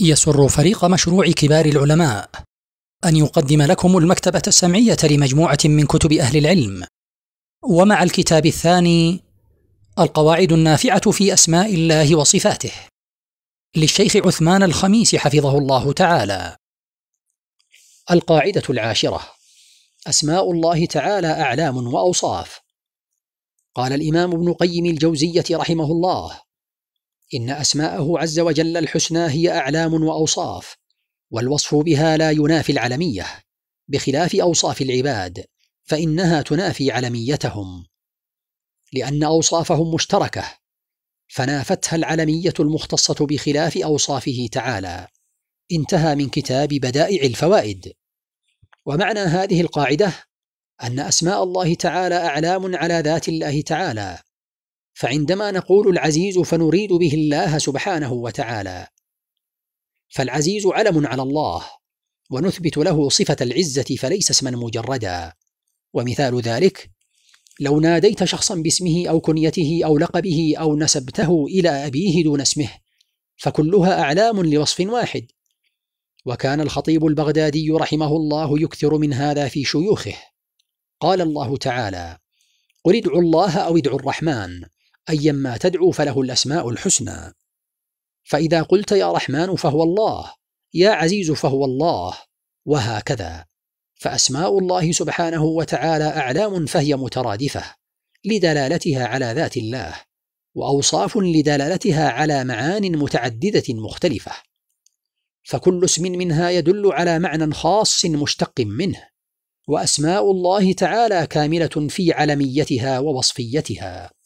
يسر فريق مشروع كبار العلماء أن يقدم لكم المكتبة السمعية لمجموعة من كتب أهل العلم ومع الكتاب الثاني القواعد النافعة في أسماء الله وصفاته للشيخ عثمان الخميس حفظه الله تعالى القاعدة العاشرة أسماء الله تعالى أعلام وأوصاف قال الإمام ابن قيم الجوزية رحمه الله إن أسماءه عز وجل الحسنى هي أعلام وأوصاف والوصف بها لا ينافي العلمية بخلاف أوصاف العباد فإنها تنافي علميتهم لأن أوصافهم مشتركة فنافتها العلمية المختصة بخلاف أوصافه تعالى انتهى من كتاب بدائع الفوائد ومعنى هذه القاعدة أن أسماء الله تعالى أعلام على ذات الله تعالى فعندما نقول العزيز فنريد به الله سبحانه وتعالى فالعزيز علم على الله ونثبت له صفه العزه فليس اسما مجردا ومثال ذلك لو ناديت شخصا باسمه او كنيته او لقبه او نسبته الى ابيه دون اسمه فكلها اعلام لوصف واحد وكان الخطيب البغدادي رحمه الله يكثر من هذا في شيوخه قال الله تعالى قل ادعوا الله او ادعوا الرحمن أيما تدعو فله الأسماء الحسنى فإذا قلت يا رحمن فهو الله يا عزيز فهو الله وهكذا فأسماء الله سبحانه وتعالى أعلام فهي مترادفة لدلالتها على ذات الله وأوصاف لدلالتها على معان متعددة مختلفة فكل اسم منها يدل على معنى خاص مشتق منه وأسماء الله تعالى كاملة في علميتها ووصفيتها